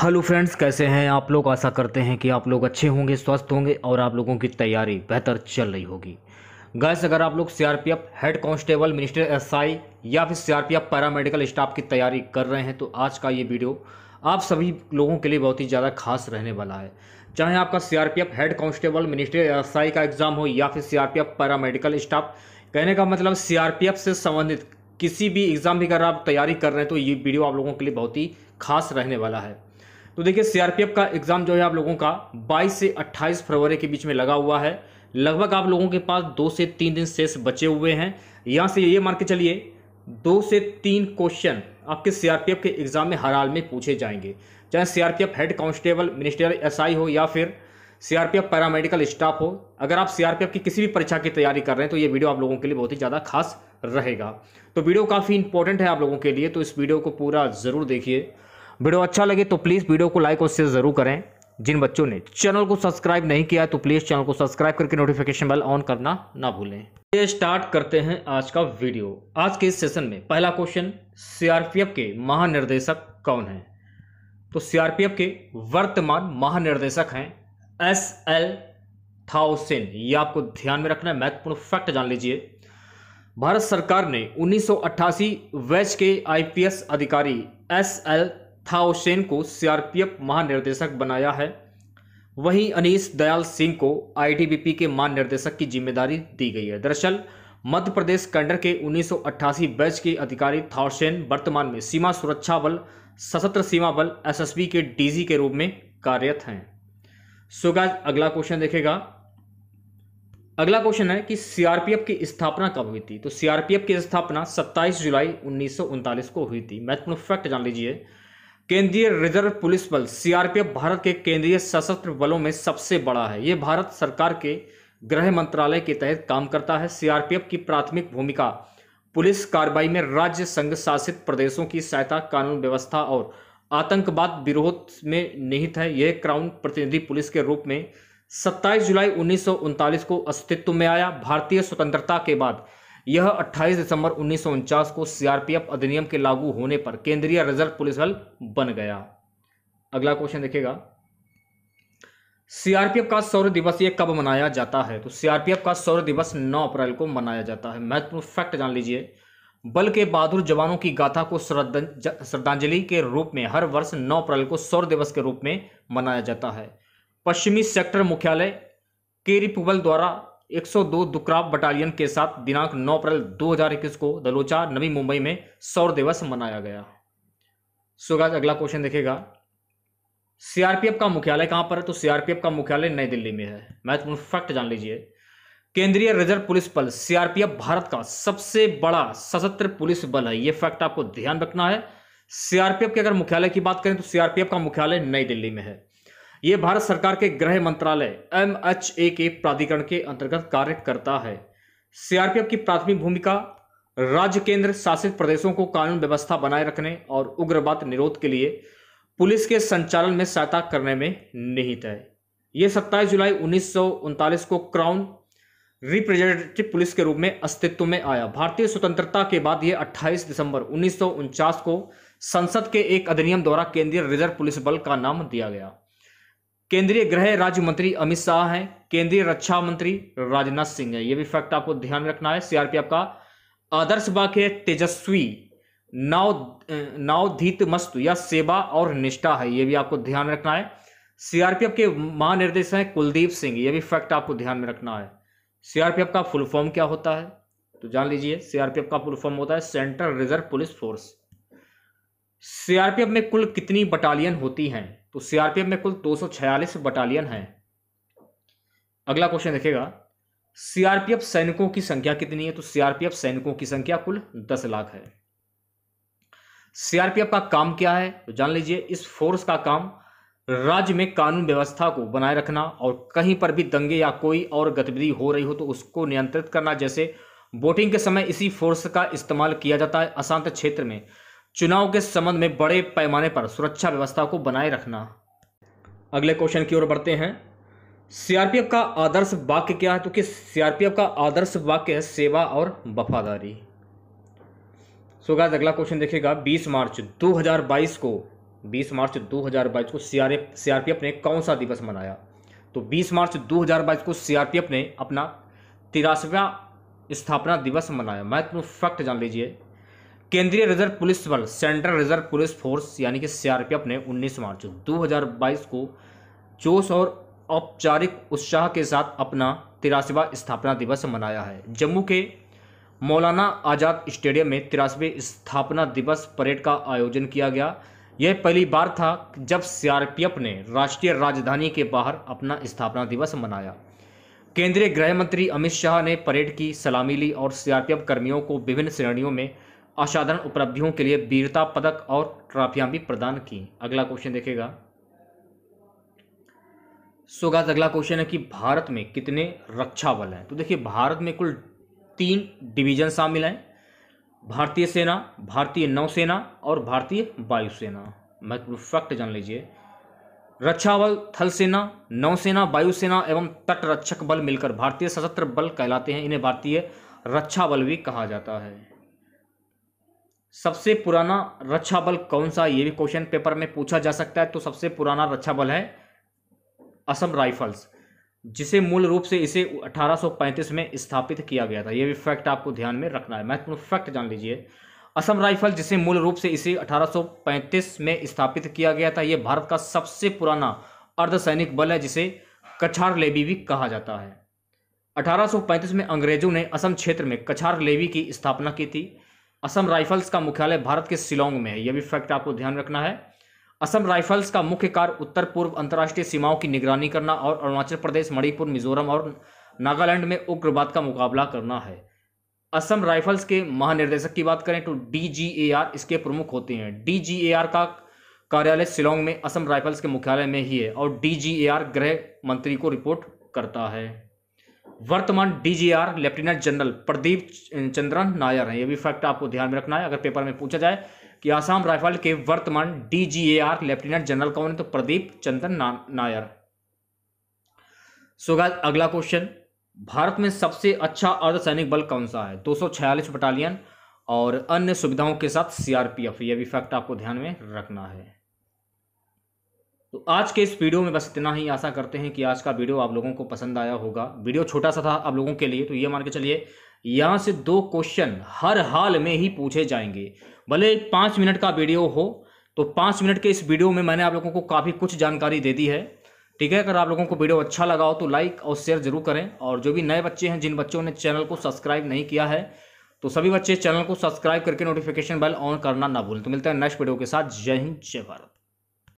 hello friends कैसे हैं आप लोग आशा करते हैं कि आप लोग अच्छे होंगे स्वस्थ होंगे और आप लोगों की तैयारी बेहतर चल रही होगी गैस अगर आप लोग CRPF head constable minister SI या फिर सीआरपीएफ पैरामेडिकल स्टाफ की तैयारी कर रहे हैं तो आज का ये वीडियो आप सभी लोगों के लिए बहुत ही ज़्यादा खास रहने वाला है चाहे आपका C head constable minister S का एग्ज़ाम हो या फिर सीआरपीएफ पैरामेडिकल स्टाफ कहने का मतलब सी से संबंधित किसी भी एग्ज़ाम की अगर आप तैयारी कर रहे हैं तो ये वीडियो आप लोगों के लिए बहुत ही खास रहने वाला है तो देखिए सीआरपीएफ का एग्ज़ाम जो है आप लोगों का 22 से 28 फरवरी के बीच में लगा हुआ है लगभग आप लोगों के पास दो से तीन दिन शेष बचे हुए हैं यहाँ से ये मान के चलिए दो से तीन क्वेश्चन आपके सीआरपीएफ के एग्ज़ाम में हर हाल में पूछे जाएंगे चाहे CRPF head constable ministerial S हो या फिर सीआरपीएफ पैरामेडिकल स्टाफ हो अगर आप सीआरपीएफ की किसी भी परीक्षा की तैयारी कर रहे हैं तो ये वीडियो आप लोगों के लिए बहुत ही ज़्यादा खास रहेगा तो वीडियो काफ़ी इंपॉर्टेंट है आप लोगों के लिए तो इस वीडियो को पूरा ज़रूर देखिए वीडियो अच्छा लगे तो प्लीज़ वीडियो को लाइक और शेयर ज़रूर करें जिन बच्चों ने चैनल को सब्सक्राइब नहीं किया तो प्लीज़ चैनल को सब्सक्राइब करके नोटिफिकेशन बेल ऑन करना ना भूलें ये स्टार्ट करते हैं आज का वीडियो आज के इस सेशन में पहला क्वेश्चन सीआरपीएफ के महानिर्देशक कौन है तो सीआरपीएफ के वर्तमान महानिर्देशक हैं एस एल थाउसेन ये आपको ध्यान में रखना है महत्वपूर्ण फैक्ट जान लीजिए भारत सरकार ने 1988 बैच के आईपीएस अधिकारी एस एल थाओसेन को सीआरपीएफ महानिर्देशक बनाया है वहीं अनीस दयाल सिंह को आईटीबीपी के महानिर्देशक की जिम्मेदारी दी गई है दरअसल मध्य प्रदेश कैंडर के 1988 बैच के अधिकारी थाउसेन वर्तमान में सीमा सुरक्षा बल सशस्त्र सीमा बल एसएसबी के डीजी के रूप में कार्यरत हैं सो अगला क्वेश्चन देखेगा अगला क्वेश्चन है कि सीआरपीएफ की स्थापना कब हुई थी तो सीआरपीएफ की स्थापना 27 जुलाई उन्नीस को हुई थी महत्वपूर्ण फैक्ट जान लीजिए केंद्रीय रिजर्व पुलिस बल सीआरपीएफ भारत के केंद्रीय सशस्त्र बलों में सबसे बड़ा है ये भारत सरकार के गृह मंत्रालय के तहत काम करता है सीआरपीएफ की प्राथमिक भूमिका पुलिस कार्रवाई में राज्य संघ शासित प्रदेशों की सहायता कानून व्यवस्था और आतंकवाद विरोध में निहित है यह क्राउन प्रतिनिधि पुलिस के रूप में 27 जुलाई उन्नीस को अस्तित्व में आया भारतीय स्वतंत्रता के बाद यह 28 दिसंबर उन्नीस को सीआरपीएफ अधिनियम के लागू होने पर केंद्रीय रिजर्व पुलिस बल बन गया अगला क्वेश्चन देखेगा सीआरपीएफ का सौर दिवस ये कब मनाया जाता है तो सीआरपीएफ का सौर दिवस 9 अप्रैल को मनाया जाता है महत्वपूर्ण फैक्ट जान लीजिए बल के बहादुर जवानों की गाथा को श्रद्धांजलि के रूप में हर वर्ष 9 अप्रैल को सौर दिवस के रूप में मनाया जाता है पश्चिमी सेक्टर मुख्यालय केरी पुबल द्वारा 102 दुकराब बटालियन के साथ दिनांक 9 अप्रैल 2021 को दलोचा नवी मुंबई में सौर दिवस मनाया गया सुगाज अगला क्वेश्चन देखेगा सीआरपीएफ का मुख्यालय कहां पर है तो सीआरपीएफ का मुख्यालय नई दिल्ली में है महत्वपूर्ण फैक्ट जान लीजिए केंद्रीय रिजर्व पुलिस बल सीआरपीएफ भारत का सबसे बड़ा सशस्त्र पुलिस बल है यह फैक्ट आपको ध्यान रखना है सीआरपीएफ के अगर मुख्यालय की बात करें तो सीआरपीएफ का मुख्यालय नई दिल्ली में है ये भारत सरकार के गृह मंत्रालय एम एच ए के प्राधिकरण के अंतर्गत कार्य करता है सीआरपीएफ की प्राथमिक भूमिका राज्य केंद्र शासित प्रदेशों को कानून व्यवस्था बनाए रखने और उग्रवाद निरोध के लिए पुलिस के संचालन में सहायता करने में निहित है यह 27 जुलाई उन्नीस को क्राउन रिप्रेजेंटेटिव पुलिस के रूप में अस्तित्व में आया भारतीय स्वतंत्रता के बाद यह 28 दिसंबर उन्नीस को संसद के एक अधिनियम द्वारा केंद्रीय रिजर्व पुलिस बल का नाम दिया गया केंद्रीय गृह राज्य मंत्री अमित शाह हैं केंद्रीय रक्षा मंत्री राजनाथ सिंह है ये भी फैक्ट आपको ध्यान में रखना है सीआरपीएफ का आदर्श वाक्य है तेजस्वी नाव नावधीत मस्तु या सेवा और निष्ठा है ये भी आपको ध्यान में रखना है सीआरपीएफ के महानिर्देशक हैं कुलदीप सिंह ये भी फैक्ट आपको ध्यान में रखना है सीआरपीएफ का फुल फॉर्म क्या होता है तो जान लीजिए सीआरपीएफ का फुल फॉर्म होता है central reserve police force CRPF में कुल कितनी बटालियन होती हैं तो सीआरपीएफ में कुल छियालीस बटालियन है अगला क्वेश्चन देखेगा सीआरपीएफ सैनिकों की संख्या कितनी है तो सीआरपीएफ सैनिकों की संख्या कुल दस लाख है सीआरपीएफ का काम क्या है तो जान लीजिए इस फोर्स का काम राज्य में कानून व्यवस्था को बनाए रखना और कहीं पर भी दंगे या कोई और गतिविधि हो रही हो तो उसको नियंत्रित करना जैसे वोटिंग के समय इसी फोर्स का इस्तेमाल किया जाता है अशांत क्षेत्र में चुनाव के संबंध में बड़े पैमाने पर सुरक्षा व्यवस्था को बनाए रखना अगले क्वेश्चन की ओर बढ़ते हैं सीआरपीएफ का आदर्श वाक्य क्या है तो कि सीआरपीएफ का आदर्श वाक्य है सेवा और वफादारी सो अगला क्वेश्चन देखिएगा 20 मार्च 2022 को 20 मार्च 2022 को सीआरपीएफ ने कौन सा दिवस मनाया तो 20 मार्च 2022 को सीआरपीएफ ने अपना तिरासवा स्थापना दिवस मनाया महत्वपूर्ण फैक्ट जान लीजिए केंद्रीय रिजर्व पुलिस बल सेंट्रल रिजर्व पुलिस फोर्स यानी कि सीआरपीएफ ने 19 मार्च 2022 को जोश और औपचारिक उत्साह के साथ अपना तिरासीवा स्थापना दिवस मनाया है जम्मू के मौलाना आज़ाद स्टेडियम में तिरासीवें स्थापना दिवस परेड का आयोजन किया गया यह पहली बार था जब सीआरपीएफ ने राष्ट्रीय राजधानी के बाहर अपना स्थापना दिवस मनाया केंद्रीय गृह मंत्री अमित शाह ने परेड की सलामी ली और सीआरपीएफ कर्मियों को विभिन्न श्रेणियों में असाधारण उपलब्धियों के लिए वीरता पदक और ट्रॉफियां भी प्रदान की अगला क्वेश्चन देखेगा सोगाज अगला क्वेश्चन है कि भारत में कितने रक्षा बल हैं तो देखिए भारत में कुल तीन डिवीजन शामिल हैं भारतीय सेना भारतीय नौसेना और भारतीय वायुसेना महत्वपूर्ण फैक्ट जान लीजिए रक्षा बल थल सेना नौसेना वायुसेना एवं तटरक्षक बल मिलकर भारतीय सशस्त्र बल कहलाते हैं इन्हें भारतीय रक्षा बल भी कहा जाता है सबसे पुराना रक्षा बल कौन सा ये भी क्वेश्चन पेपर में पूछा जा सकता है तो सबसे पुराना रक्षा बल है असम राइफल्स जिसे मूल रूप से इसे 1835 में स्थापित किया गया था यह भी फैक्ट आपको ध्यान में रखना है महत्वपूर्ण फैक्ट जान लीजिए असम राइफल जिसे मूल रूप से इसे 1835 में स्थापित किया गया था यह भारत का सबसे पुराना अर्धसैनिक बल है जिसे कछार लेवी भी कहा जाता है 1835 में अंग्रेजों ने असम क्षेत्र में कछार लेवी की स्थापना की थी असम राइफल्स का मुख्यालय भारत के शिलोंग में है यह भी फैक्ट आपको ध्यान रखना है असम राइफल्स का मुख्य कार्य उत्तर पूर्व अंतर्राष्ट्रीय सीमाओं की निगरानी करना और अरुणाचल प्रदेश मणिपुर मिजोरम और नागालैंड में उग्रवाद का मुकाबला करना है असम राइफल्स के महानिर्देशक की बात करें तो डी इसके प्रमुख होते हैं डी का कार्यालय शिलोंग में असम राइफल्स के मुख्यालय में ही है और डी गृह मंत्री को रिपोर्ट करता है वर्तमान DGR lieutenant general Pradeep Chandran Nair हैं ये भी फैक्ट आपको ध्यान में रखना है अगर पेपर में पूछा जाए कि आसाम राइफल के वर्तमान डीजीएआर लेफ्टिनेंट जनरल कौन है तो प्रदीप चंद्रन ना, नायर सोगा अगला क्वेश्चन भारत में सबसे अच्छा अर्धसैनिक बल कौन सा है दो बटालियन और अन्य सुविधाओं के साथ सीआरपीएफ ये भी फैक्ट आपको ध्यान में रखना है तो आज के इस वीडियो में बस इतना ही आशा करते हैं कि आज का वीडियो आप लोगों को पसंद आया होगा वीडियो छोटा सा था आप लोगों के लिए तो ये मान के चलिए यहाँ से दो क्वेश्चन हर हाल में ही पूछे जाएंगे भले पाँच मिनट का वीडियो हो तो पाँच मिनट के इस वीडियो में मैंने आप लोगों को काफ़ी कुछ जानकारी दे दी है ठीक है अगर आप लोगों को वीडियो अच्छा लगा हो तो लाइक और शेयर जरूर करें और जो भी नए बच्चे हैं जिन बच्चों ने चैनल को सब्सक्राइब नहीं किया है तो सभी बच्चे चैनल को सब्सक्राइब करके नोटिफिकेशन बेल ऑन करना ना भूलें तो मिलते हैं नेक्स्ट वीडियो के साथ जय हिंद जय भारत